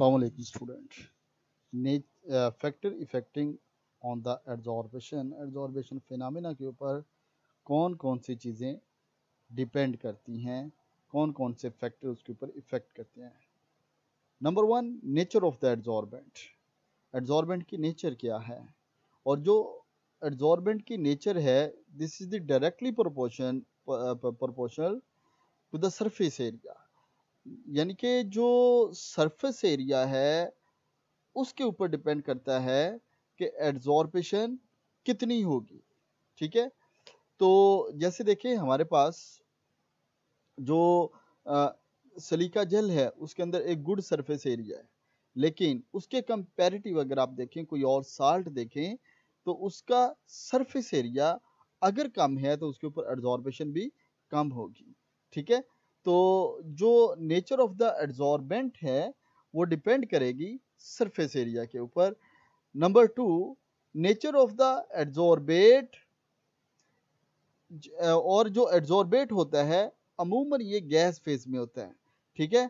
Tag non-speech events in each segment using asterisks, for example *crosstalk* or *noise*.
Assalamualaikum student. Factor affecting on the adsorption adsorption phenomena के ऊपर कौन कौन सी चीज़ें डिपेंड करती हैं कौन कौन से फैक्टर उसके ऊपर इफेक्ट करते हैं number one nature of the adsorbent adsorbent की नेचर क्या है और जो एड्जॉर्बेंट की नेचर है this is the directly proportion proportional to the surface area यानी कि जो सरफेस एरिया है उसके ऊपर डिपेंड करता है कि एड्जॉर्बेशन कितनी होगी ठीक है तो जैसे देखें हमारे पास जो आ, सलीका जल है उसके अंदर एक गुड सरफेस एरिया है लेकिन उसके कंपैरेटिव अगर आप देखें कोई और साल्ट देखें तो उसका सरफेस एरिया अगर कम है तो उसके ऊपर एड्जॉर्बेशन भी कम होगी ठीक है तो जो नेचर ऑफ द एड्जॉर्बेंट है वो डिपेंड करेगी सरफेस एरिया के ऊपर number two nature of the adsorbate और जो एड्जॉर्बेट होता है अमूमन ये गैस फेज में होता है ठीक है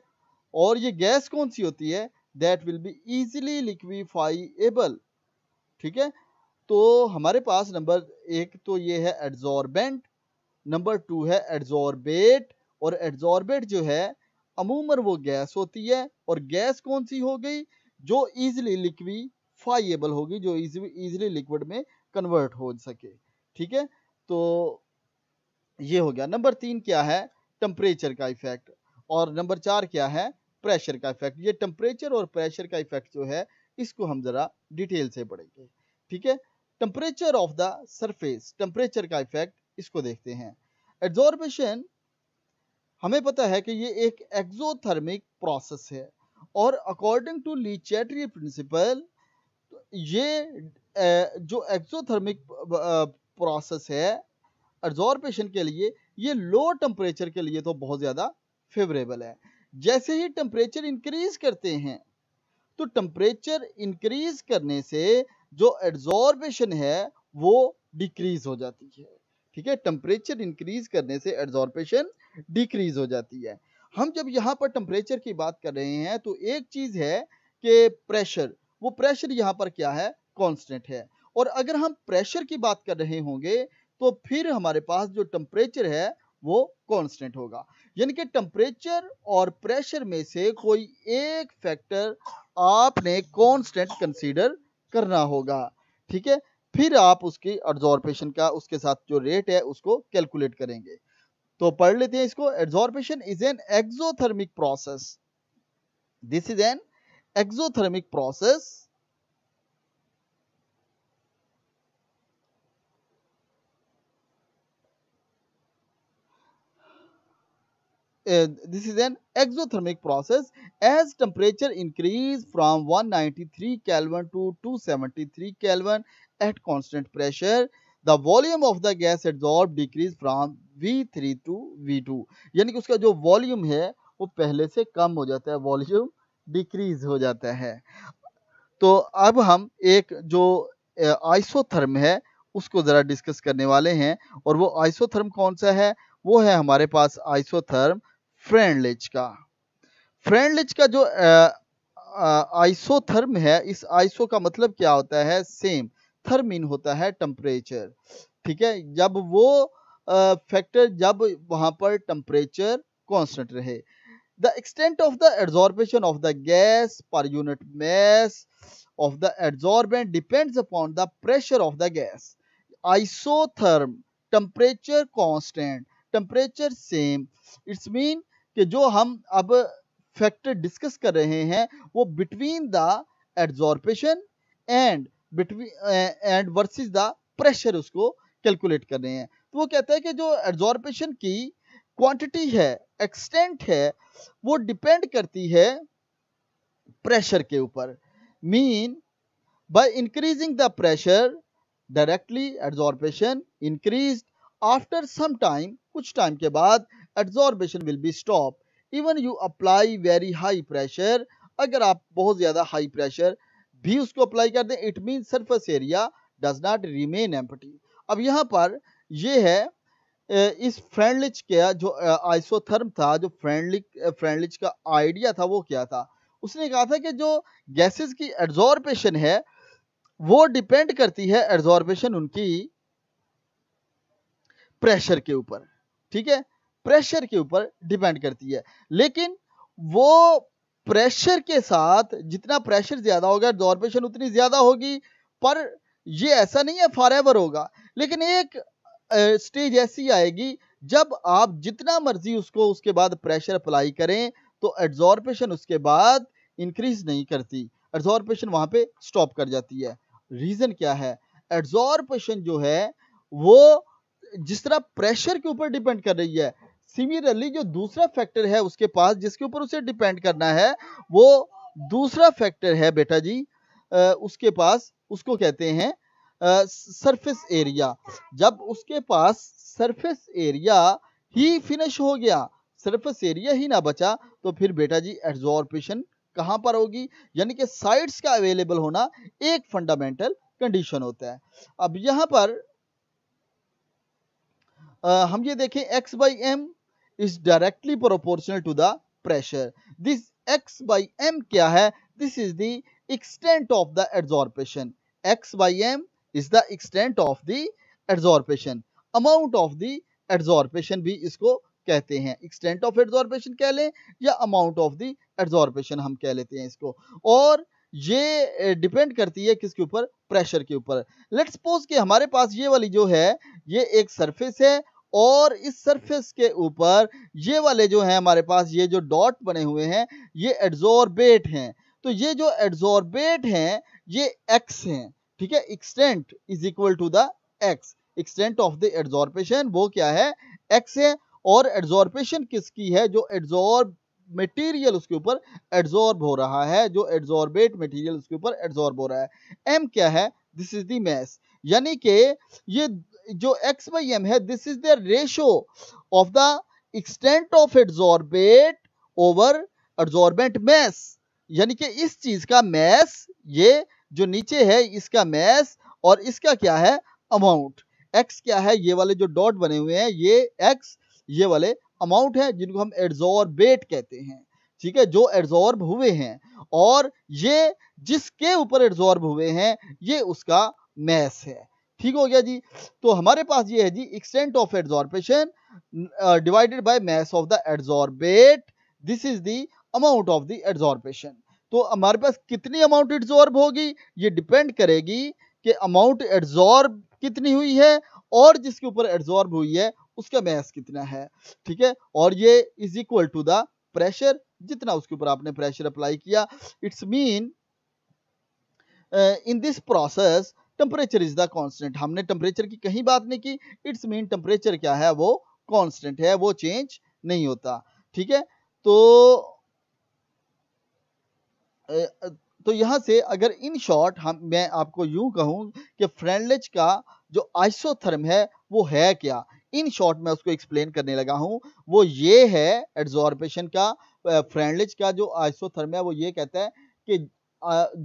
और ये गैस कौन सी होती है that will be easily liquefiable ठीक है तो हमारे पास नंबर एक तो ये है एड्जॉर्बेंट नंबर टू है एड्जॉर्बेट और एड्जॉर्बेट जो है अमूमन वो गैस होती है और गैस कौन सी हो गई जो ईजिली फाइएबल होगी जो इजिली लिक्विड में कन्वर्ट हो सके ठीक है तो ये हो गया नंबर तीन क्या है टेम्परेचर का इफेक्ट और नंबर चार क्या है प्रेशर का इफेक्ट ये टेम्परेचर और प्रेशर का इफेक्ट जो है इसको हम जरा डिटेल से पढ़ेंगे ठीक है temperature of the surface temperature का इफेक्ट इसको देखते हैं एड्जॉर्बेशन हमें पता है कि ये एक एक्जोथर्मिक प्रोसेस है और अकॉर्डिंग टू लीचेटरी प्रिंसिपल ये जो एक्सोथर्मिक प्रोसेस है एब्जॉर्बेशन के लिए ये लो टेम्परेचर के लिए तो बहुत ज़्यादा फेवरेबल है जैसे ही टेम्परेचर इंक्रीज करते हैं तो टेम्परेचर इंक्रीज करने से जो एड्जॉर्बेशन है वो डिक्रीज हो जाती है ठीक है टेम्परेचर इंक्रीज करने से एड्जॉर्बेशन डिक्रीज हो जाती है हम जब यहाँ पर टेम्परेचर की बात कर रहे हैं तो एक चीज है कि प्रेशर वो प्रेशर यहाँ पर क्या है कॉन्स्टेंट है और अगर हम प्रेशर की बात कर रहे होंगे तो फिर हमारे पास जो टेम्परेचर है वो कांस्टेंट होगा यानी कि टेम्परेचर और प्रेशर में से कोई एक फैक्टर आपने कांस्टेंट कंसीडर करना होगा ठीक है फिर आप उसकी एब्जॉर्बेशन का उसके साथ जो रेट है उसको कैलकुलेट करेंगे तो पढ़ लेते हैं इसको absorption is an exothermic process this is an exothermic process this is an exothermic process as temperature increase from 193 ninety three kelvin to two seventy three kelvin at constant pressure the volume of the gas absorb decrease from V three to V two यानी कि उसका जो volume है वो पहले से कम हो जाता है वॉल्यूम डिक्रीज हो जाता है तो अब हम एक जो आइसोथर्म है उसको ज़रा डिस्कस करने वाले हैं और वो आइसोथर्म कौन सा है वो है हमारे पास आइसोथर्म फ्रेंडलिच का फ्रेंडलिच का जो आइसोथर्म है इस आइसो का मतलब क्या होता है सेम थर्मिन होता है टेम्परेचर ठीक है जब वो फैक्टर जब वहां पर टेम्परेचर कांस्टेंट रहे the extent of the adsorption of the gas per unit mass of the adsorbent depends upon the pressure of the gas isotherm temperature constant temperature same it's mean कि जो हम अब factor discuss कर रहे हैं वो between the adsorption and between and versus the pressure उसको calculate कर रहे हैं तो वो कहता है कि जो एब्जॉर्बेशन की क्वांटिटी है एक्सटेंट है वो डिपेंड करती है प्रेशर के ऊपर mean by increasing the pressure directly absorption increase after some time कुछ टाइम के बाद absorption will be stop even you apply very high pressure अगर आप बहुत ज़्यादा हाई प्रेशर भी उसको अप्लाई कर दें it mean surface area does not remain empty अब यहाँ पर ये है इस फ्रेंडलिच का जो आइसोथर्म था जो फ्रेंडलिक फ्रेंडलिच का आइडिया था वो क्या था उसने कहा था कि जो गैसेस की एड्जॉर्बेशन है वो डिपेंड करती है एड्जॉर्बेशन उनकी प्रेशर के ऊपर ठीक है प्रेशर के ऊपर डिपेंड करती है लेकिन वो प्रेशर के साथ जितना प्रेशर ज्यादा होगा एब्जॉर्बेशन उतनी ज्यादा होगी पर ये ऐसा नहीं है फॉर होगा लेकिन एक स्टेज ऐसी आएगी जब आप जितना मर्जी उसको उसके बाद प्रेशर अप्लाई करें तो एड्जॉर्पेशन उसके बाद इंक्रीज नहीं करती एड्जॉर्पेशन वहां पे स्टॉप कर जाती है रीज़न क्या है एड्जॉर्पेशन जो है वो जिस तरह प्रेशर के ऊपर डिपेंड कर रही है सिमिलरली जो दूसरा फैक्टर है उसके पास जिसके ऊपर उसे डिपेंड करना है वो दूसरा फैक्टर है बेटा जी आ, उसके पास उसको कहते हैं सरफेस एरिया जब उसके पास सरफेस एरिया ही फिनिश हो गया सरफेस एरिया ही ना बचा तो फिर बेटा जी एड्जॉर्पेशन कहाँ पर होगी यानी कि साइड्स का अवेलेबल होना एक फंडामेंटल कंडीशन होता है अब यहाँ पर आ, हम ये देखें x by M is directly proportional to the pressure this x by M क्या है this is the extent of the adsorption x by M is the extent of the adsorption amount of the adsorption भी इसको कहते हैं extent of एड्जॉर्पेशन कह लें या amount of the एड्जॉर्पेशन हम कह लेते हैं इसको और ये डिपेंड करती है किसके ऊपर प्रेशर के ऊपर लेट्स सपोज कि हमारे पास ये वाली जो है ये एक सरफेस है और इस सरफेस के ऊपर ये वाले जो हैं हमारे पास ये जो डॉट बने हुए हैं ये एड्जॉर्बेट हैं तो ये जो एड्जॉर्बेट हैं ये एक्स हैं ठीक है extent is equal to the X extent of the adsorption वो क्या है एक्स है और एड्जॉर्पेशन किसकी है जो एड्जॉर्ब मटेरियल उसके ऊपर एड्जॉर्ब हो रहा है जो एड्जॉर्बेट मटेरियल उसके ऊपर एड्जॉर्ब हो रहा है एम क्या है दिस इज द मैस यानी कि ये जो एक्स बाई एम है this is the ratio of the extent of adsorbate over adsorbent mass यानी कि इस चीज का मैस ये जो नीचे है इसका मैस और इसका क्या है अमाउंट एक्स क्या है ये वाले जो डॉट बने हुए हैं ये एक्स ये वाले अमाउंट है जिनको हम एड्जॉर्बेट कहते हैं ठीक है जो एड्जॉर्ब हुए हैं और ये जिसके ऊपर एड्जॉर्ब हुए हैं ये उसका मैस है ठीक हो गया जी तो हमारे पास ये है जी extent of adsorption divided by mass of the adsorbate this is the amount of the adsorption तो हमारे पास कितनी अमाउंट एड्जॉर्ब होगी ये डिपेंड करेगी कि अमाउंट एड्जॉर्ब कितनी हुई है और जिसके ऊपर एड्जॉर्ब हुई है उसका मैस कितना है ठीक है और ये is equal to the pressure जितना उसके ऊपर आपने प्रेशर अप्लाई किया it's mean in this process temperature is the constant हमने टेम्परेचर की कहीं बात नहीं की इट्स मीन टेम्परेचर क्या है वो कॉन्स्टेंट है वो चेंज नहीं होता ठीक है तो तो यहाँ से अगर इन शॉर्ट हम मैं आपको यूं कहूँ कि फ्रेंडलेज का जो आइसोथर्म है वो है क्या इन शॉर्ट मैं उसको एक्सप्लेन करने लगा हूँ वो ये है एड्जॉर्बेशन का फ्रेंडलेज का जो आइसोथर्म है वो ये कहता है कि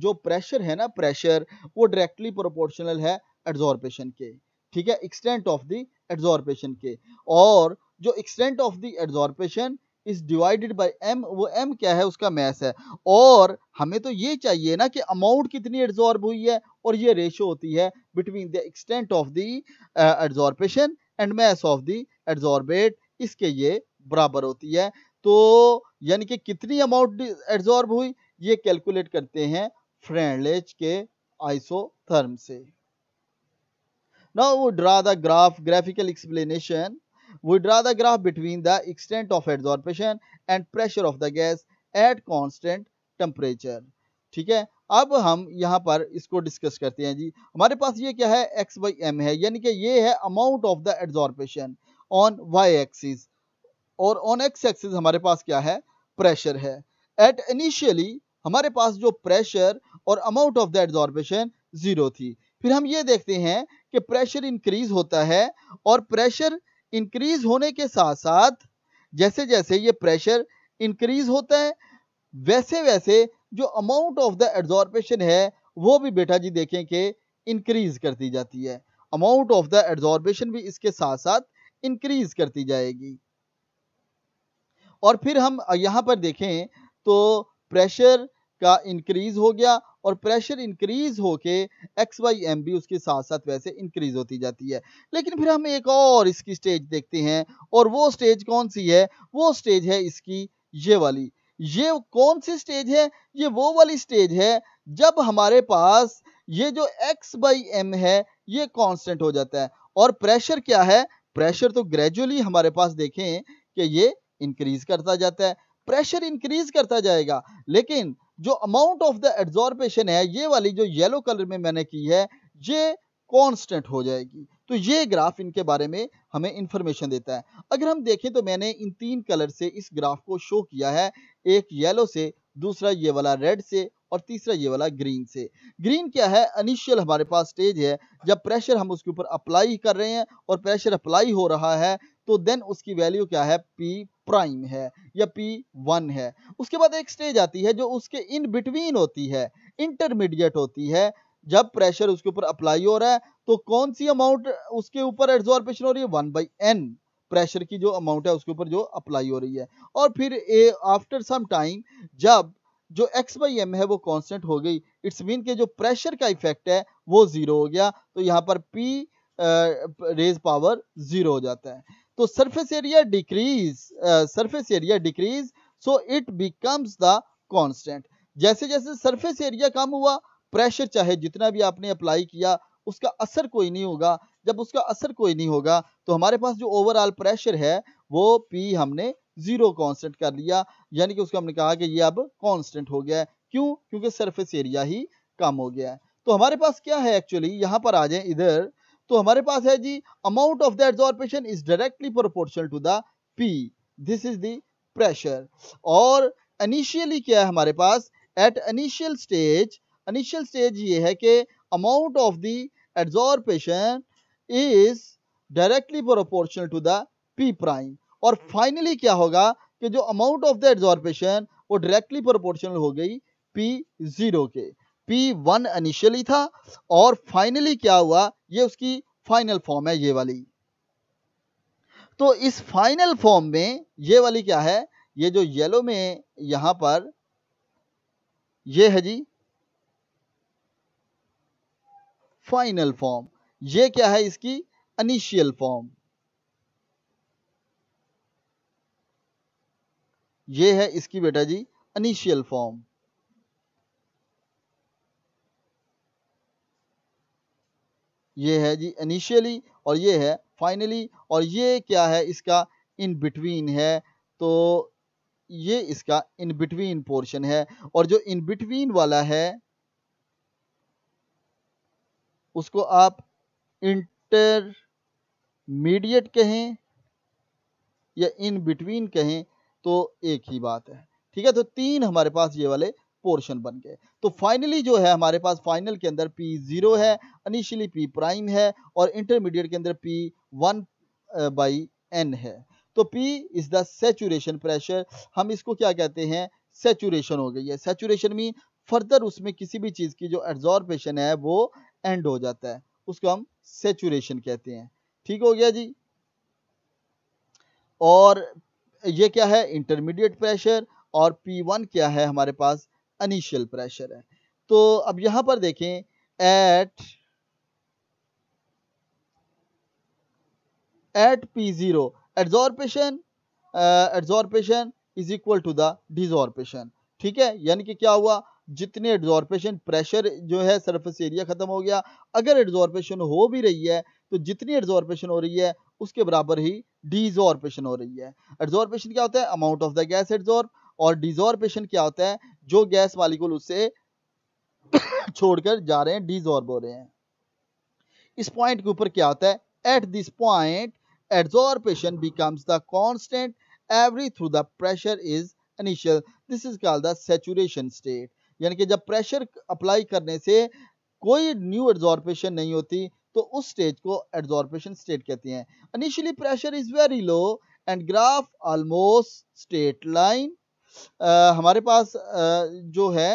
जो प्रेशर है ना प्रेशर वो डायरेक्टली प्रोपोर्शनल है एड्जॉर्बेशन के ठीक है एक्सटेंट ऑफ द एड्जॉर्बेशन के और जो extent of the adsorption is divided by M वो एम क्या है उसका मैस है और हमें तो ये चाहिए ना कि अमाउंट कितनी एड्जॉर्ब हुई है और ये रेशो होती है between the extent of the adsorption and mass of the adsorbate इसके ये बराबर होती है तो यानी कि कितनी अमाउंट एड्जॉर्ब हुई ये कैलकुलेट करते हैं फ्रेंडलेज के आइसोथर्म से now draw the graph graphical explanation We draw the graph between the extent of adsorption and pressure of the gas at constant temperature. ठीक है अब हम यहाँ पर इसको डिस्कस करते हैं जी हमारे पास ये क्या है एक्स बाई एम है यानी कि ये है amount of the adsorption on Y axis और ऑन एक्स एक्सिस हमारे पास क्या है प्रेशर है एट इनिशियली हमारे पास जो प्रेशर और amount of the adsorption zero थी फिर हम ये देखते हैं कि प्रेशर इंक्रीज होता है और प्रेशर इंक्रीज होने के साथ साथ जैसे जैसे ये प्रेशर इंक्रीज होता है वैसे वैसे जो अमाउंट ऑफ द एब्जॉर्बेशन है वो भी बेटा जी देखें कि इंक्रीज करती जाती है अमाउंट ऑफ द एब्जॉर्बेशन भी इसके साथ साथ इंक्रीज करती जाएगी और फिर हम यहां पर देखें तो प्रेशर का इंक्रीज हो गया और प्रेशर इंक्रीज होके एक्स वाई एम भी उसके साथ साथ वैसे इंक्रीज होती जाती है लेकिन फिर हम एक और इसकी स्टेज देखते हैं और वो स्टेज कौन सी है वो स्टेज है इसकी ये वाली ये कौन सी स्टेज है ये वो वाली स्टेज है जब हमारे पास ये जो एक्स बाई एम है ये कांस्टेंट हो जाता है और प्रेशर क्या है प्रेशर तो ग्रेजुअली हमारे पास देखें कि ये इंक्रीज करता जाता है प्रेशर इंक्रीज करता जाएगा लेकिन जो अमाउंट ऑफ द एड्जॉर्बेशन है ये वाली जो येलो कलर में मैंने की है ये कांस्टेंट हो जाएगी तो ये ग्राफ इनके बारे में हमें इंफॉर्मेशन देता है अगर हम देखें तो मैंने इन तीन कलर से इस ग्राफ को शो किया है एक येलो से दूसरा ये वाला रेड से और तीसरा ये वाला ग्रीन से ग्रीन क्या है अनिशियल हमारे पास स्टेज है जब प्रेशर हम उसके ऊपर अप्लाई कर रहे हैं और प्रेशर अप्लाई हो रहा है तो देन उसकी वैल्यू क्या है पी प्राइम है या पी वन है उसके बाद एक स्टेज आती है जो उसके इन बिटवीन होती है इंटरमीडिएट होती है जब प्रेशर उसके ऊपर अप्लाई हो रहा है तो कौन सी अमाउंट उसके ऊपर एब्जॉर्बेशन हो रही है वन बाई एन प्रेशर की जो अमाउंट है उसके ऊपर जो अप्लाई हो रही है और फिर ए आफ्टर सम टाइम जब जो एक्स बाई एम है वो कांस्टेंट हो गई इट्स मीन के जो प्रेशर का इफेक्ट है वो जीरो हो गया तो यहाँ पर पी रेज पावर जीरो हो जाता है तो surface area decrease surface area decrease so it becomes the constant जैसे जैसे सरफेस एरिया कम हुआ प्रेशर चाहे जितना भी आपने अप्लाई किया उसका असर कोई नहीं होगा जब उसका असर कोई नहीं होगा तो हमारे पास जो ओवरऑल प्रेशर है वो पी हमने जीरो कांस्टेंट कर लिया यानी कि उसको हमने कहा कि ये अब कांस्टेंट हो गया है क्यों क्योंकि सरफेस एरिया ही कम हो गया है तो हमारे पास क्या है एक्चुअली यहाँ पर आ जाए इधर तो हमारे पास है जी amount of the absorption is directly proportional to the p this is the pressure और इनिशियली क्या है हमारे पास at initial stage initial stage ये है कि amount of the absorption is directly proportional to the p prime और finally क्या होगा कि जो अमाउंट ऑफ द एब्जॉर्बेशन वो डायरेक्टली प्रोपोर्शनल हो गई पी जीरो के पी वन इनिशियली था और फाइनली क्या हुआ ये उसकी फाइनल फॉर्म है ये वाली तो इस फाइनल फॉर्म में ये वाली क्या है ये जो येलो में यहां पर ये है जी फाइनल फॉर्म ये क्या है इसकी अनिशियल फॉर्म ये है इसकी बेटा जी अनिशियल फॉर्म ये है जी इनिशियली और ये है फाइनली और ये क्या है इसका इन बिटवीन है तो ये इसका इन बिटवीन पोर्शन है और जो इन बिटवीन वाला है उसको आप इंटरमीडिएट कहें या इन बिटवीन कहें तो एक ही बात है ठीक है तो तीन हमारे पास ये वाले पोर्शन बन गए तो फाइनली जो है हमारे पास फाइनल के अंदर पी जीरो है अनिशियली पी प्राइम है और इंटरमीडिएट के अंदर पी वन बाई एन है तो p is the saturation pressure हम इसको क्या कहते हैं सेचुरेशन हो गई है सेचुरेशन मीन फर्दर उसमें किसी भी चीज़ की जो एब्जॉर्बेशन है वो एंड हो जाता है उसको हम सेचुरेशन कहते हैं ठीक हो गया जी और ये क्या है इंटरमीडिएट प्रेशर और P1 क्या है हमारे पास अनिशियल प्रेशर है तो अब यहां पर देखें at at p zero adsorption adsorption is equal to the desorption ठीक है यानी कि क्या हुआ जितने एड्जॉर्पेशन प्रेशर जो है सरफेस एरिया खत्म हो गया अगर एड्जॉर्पेशन हो भी रही है तो जितनी एड्जॉर्पेशन हो रही है उसके बराबर ही डिजॉर्पेशन हो रही है एड्जॉर्पेशन क्या होता है amount of the gas adsorb और डिजॉर्पेशन क्या होता है जो गैस मालिकुल उससे *coughs* छोड़कर जा रहे हैं डिजॉर्ब हो रहे हैं इस पॉइंट के ऊपर क्या होता है at this point adsorption becomes the constant every through the pressure is initial this is called the saturation state यानी कि जब प्रेशर अप्लाई करने से कोई न्यू एड्सॉर्पेशन नहीं होती तो उस स्टेज को एड्सॉर्पेशन स्टेट कहते हैं initially pressure is very low and graph almost straight line आ, हमारे पास आ, जो है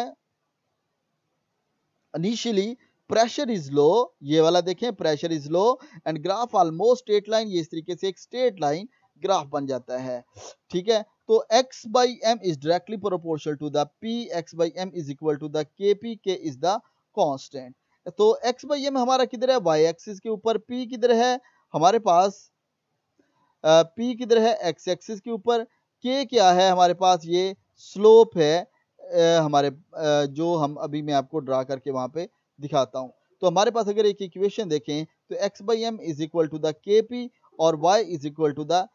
अनिशियली प्रेशर इज लो ये वाला देखें pressure is low and graph almost straight line ये इस तरीके से एक स्ट्रेट लाइन ग्राफ बन जाता है ठीक है तो x by M is directly proportional to the p x by M is equal to the k p k is the constant तो x बाई एम हमारा किधर है y एक्सिस के ऊपर p किधर है हमारे पास आ, p किधर है x एक्सिस के ऊपर के क्या है हमारे पास ये स्लोप है आ, हमारे आ, जो हम अभी मैं आपको ड्रा करके वहाँ पे दिखाता हूँ तो हमारे पास अगर एक इक्वेशन देखें तो x by M is equal to the k p और y is equal to the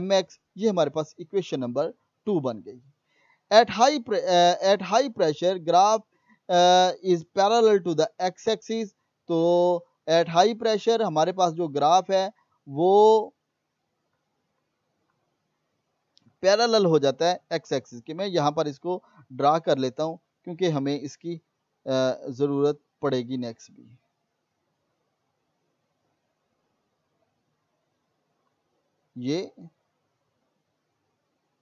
m x ये हमारे पास इक्वेशन नंबर टू बन गई at high at high pressure graph is parallel to the x axis तो at high pressure हमारे पास जो ग्राफ है वो पैरल हो जाता है एक्स एक्सिस के मैं यहाँ पर इसको ड्रा कर लेता हूँ क्योंकि हमें इसकी ज़रूरत पड़ेगी नेक्स्ट भी ये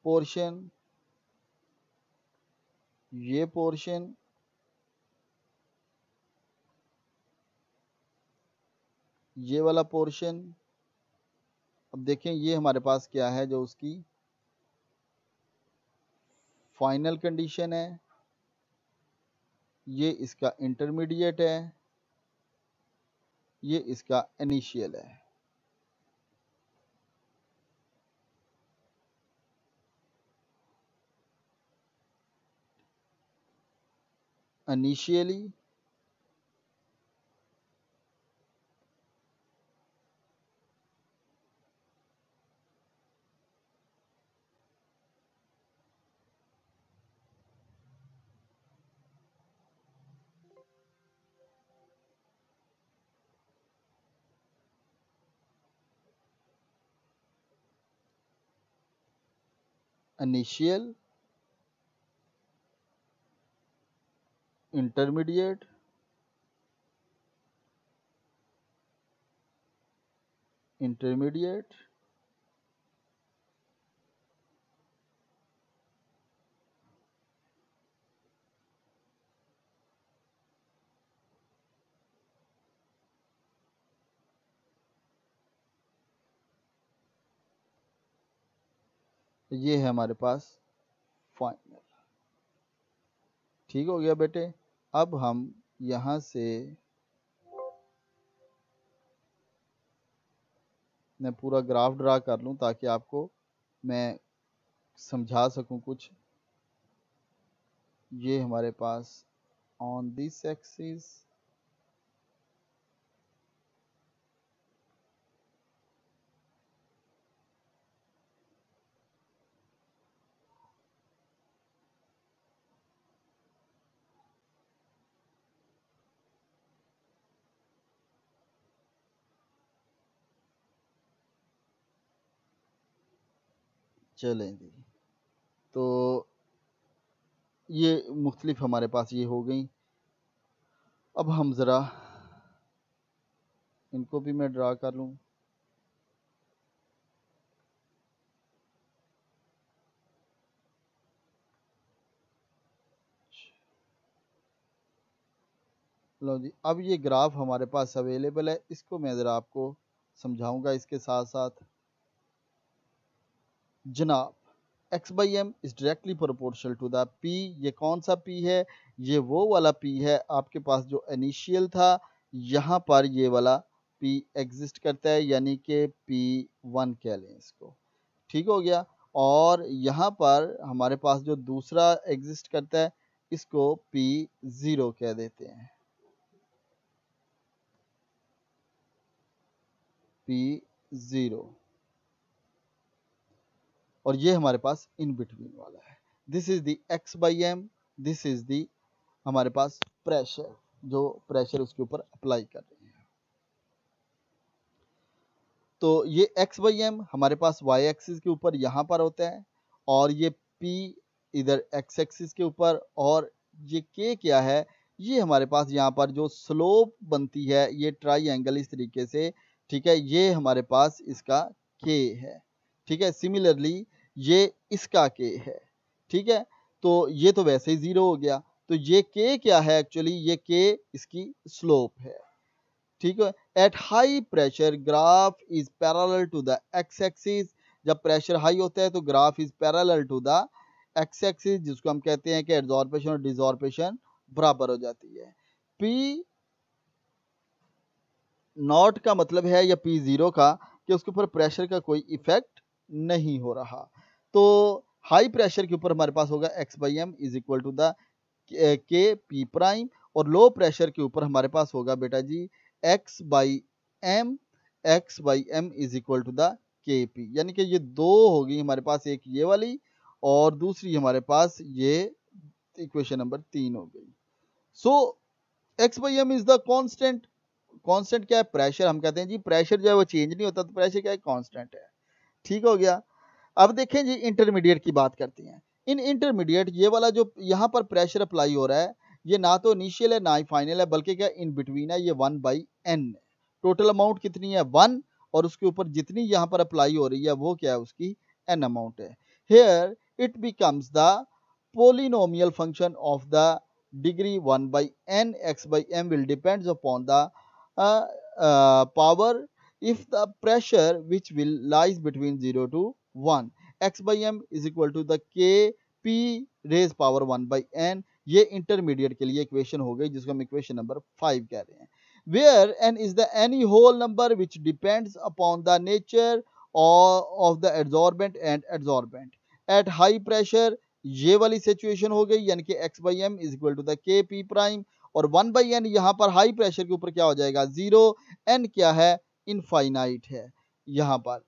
पोर्शन ये पोर्शन ये वाला पोर्शन अब देखें ये हमारे पास क्या है जो उसकी फाइनल कंडीशन है ये इसका इंटरमीडिएट है ये इसका इनिशियल है इनिशियली initial intermediate intermediate तो ये है हमारे पास फाइनल ठीक हो गया बेटे अब हम यहां से मैं पूरा ग्राफ ड्रा कर लूं ताकि आपको मैं समझा सकूं कुछ ये हमारे पास ऑन दिस एक्सिस चलें जी तो ये मुख्तलिफ हमारे पास ये हो गई अब हम ज़रा इनको भी मैं ड्रा कर लूँ लो जी अब ये ग्राफ हमारे पास अवेलेबल है इसको मैं ज़रा आपको समझाऊंगा इसके साथ साथ जनाब x by M is directly proportional to the p ये कौन सा पी है ये वो वाला पी है आपके पास जो इनिशियल था यहाँ पर ये वाला पी एग्जिस्ट करता है यानी कि पी वन कह लें इसको ठीक हो गया और यहाँ पर हमारे पास जो दूसरा एग्जिस्ट करता है इसको पी ज़ीरो कह देते हैं पी ज़ीरो और ये हमारे पास इन बिटवीन वाला है this is the x by m this is the हमारे पास प्रेशर जो प्रेशर उसके ऊपर अप्लाई कर रहे हैं तो ये एक्स बाई एम हमारे पास वाई एक्सिस के ऊपर यहां पर होता है और ये पी इधर एक्स एक्सिस के ऊपर और ये के क्या है ये हमारे पास यहाँ पर जो स्लोप बनती है ये ट्राइंगल इस तरीके से ठीक है ये हमारे पास इसका के है ठीक है सिमिलरली ये इसका के है ठीक है तो ये तो वैसे ही ज़ीरो हो गया तो ये के क्या है एक्चुअली ये के इसकी स्लोप है ठीक है at high pressure graph is parallel to the x axis जब प्रेशर हाई होता है तो graph is parallel to the x axis जिसको हम कहते हैं कि एड्जॉर्पेशन और डिजॉर्पेशन बराबर हो जाती है पी नॉट का मतलब है या पी जीरो का कि उसके ऊपर प्रेशर का कोई इफेक्ट नहीं हो रहा तो हाई प्रेशर के ऊपर हमारे पास होगा x by M is equal to the k p prime और लो प्रेशर के ऊपर हमारे पास होगा बेटा जी x by m x by M is equal to the k p यानी कि ये दो होगी हमारे पास एक ये वाली और दूसरी हमारे पास ये इक्वेशन नंबर तीन हो गई so x by M is the constant constant क्या है प्रेशर हम कहते हैं जी प्रेशर जो है वो चेंज नहीं होता तो प्रेशर क्या है कॉन्स्टेंट है ठीक हो गया अब देखें जी इंटरमीडिएट की बात करती हैं इन इंटरमीडिएट ये वाला जो यहाँ पर प्रेशर अप्लाई हो रहा है ये ना तो इनिशियल है ना ही फाइनल है बल्कि क्या इन बिटवीन है ये one by n total amount कितनी है वन और उसके ऊपर जितनी यहाँ पर अप्लाई हो रही है वो क्या है उसकी एन अमाउंट है here it becomes the polynomial function of the degree one by n x by m will depend upon the power if the pressure which will lies between zero to one x by M is equal to the k p raise power one by n ये intermediate के लिए equation हो गई जिसको हम equation number five कह रहे हैं where n is the any whole number which depends upon the nature of the adsorbent and adsorbent at high pressure ये वाली सिचुएशन हो गई यानी कि x by M is equal to the k p prime और one by n यहाँ पर high pressure के ऊपर क्या हो जाएगा जीरो एन क्या है इनफाइनाइट है यहाँ पर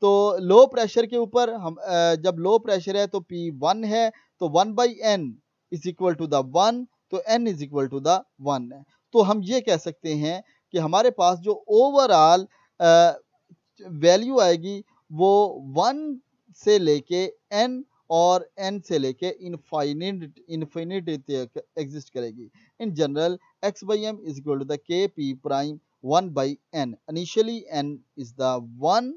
तो लो प्रेशर के ऊपर हम जब लो प्रेशर है तो पी वन है तो one by n is equal to the one तो n is equal to the one है तो हम ये कह सकते हैं कि हमारे पास जो ओवरऑल वैल्यू आएगी वो वन से लेके एन और एन से लेके इनफाइनिट इनफिनिट तक एग्जिस्ट करेगी in general x by M is equal to the k p prime 1 by n. Initially n is the 1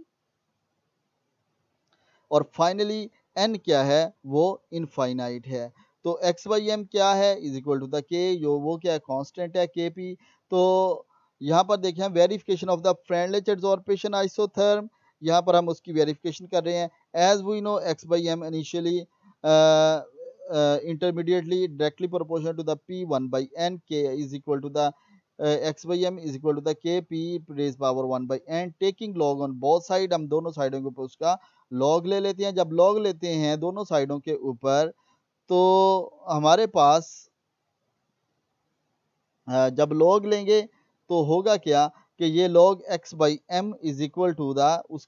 और फाइनली n क्या है वो इनफाइनाइट है तो x बाई एम क्या है is equal to the k यो वो क्या है कांस्टेंट है के पी तो यहाँ पर देखें verification of the Freundlich adsorption isotherm यहाँ पर हम उसकी वेरिफिकेशन कर रहे हैं as we know x by m initially intermediately directly proportional to the p one by n k is equal to the x by M is equal to the k p raise power one by n taking log on both side हम दोनों साइडों के ऊपर उसका log ले लेते हैं जब लॉग लेते हैं दोनों साइडों के ऊपर तो हमारे पास जब लॉग लेंगे तो होगा क्या कि ये log x by M is equal to the उस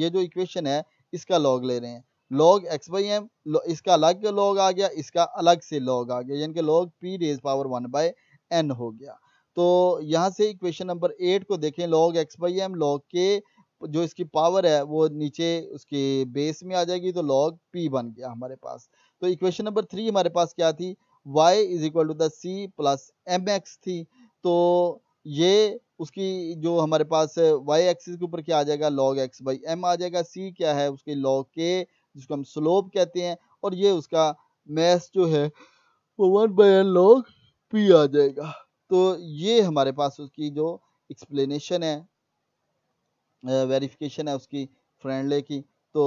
ये जो इक्वेशन है इसका लॉग ले रहे हैं लॉग एक्स बाई एम इसका अलग लॉग आ गया इसका अलग से लॉग आ गया यानी कि log p raise power one by n हो गया तो यहाँ से इक्वेशन नंबर एट को देखें log x by m log k जो इसकी पावर है वो नीचे उसके बेस में आ जाएगी तो लॉग पी बन गया हमारे पास तो इक्वेशन नंबर थ्री हमारे पास क्या थी y is equal to the c plus m x थी तो ये उसकी जो हमारे पास y एक्सिस के ऊपर क्या आ जाएगा log x बाई एम आ जाएगा c क्या है उसके log k जिसको हम स्लोप कहते हैं और ये उसका मैथ जो है वो one by n log p आ जाएगा तो ये हमारे पास उसकी जो एक्सप्लेनेशन है वेरिफिकेशन है उसकी फ्रेंडले की तो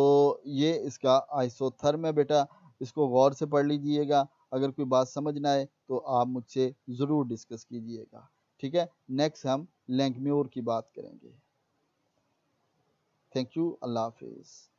ये इसका आइसोथर्म है बेटा इसको गौर से पढ़ लीजिएगा अगर कोई बात समझ ना आए तो आप मुझसे ज़रूर डिस्कस कीजिएगा ठीक है नेक्स्ट हम लैंकम्योर की बात करेंगे थैंक यू अल्लाह हाफिज़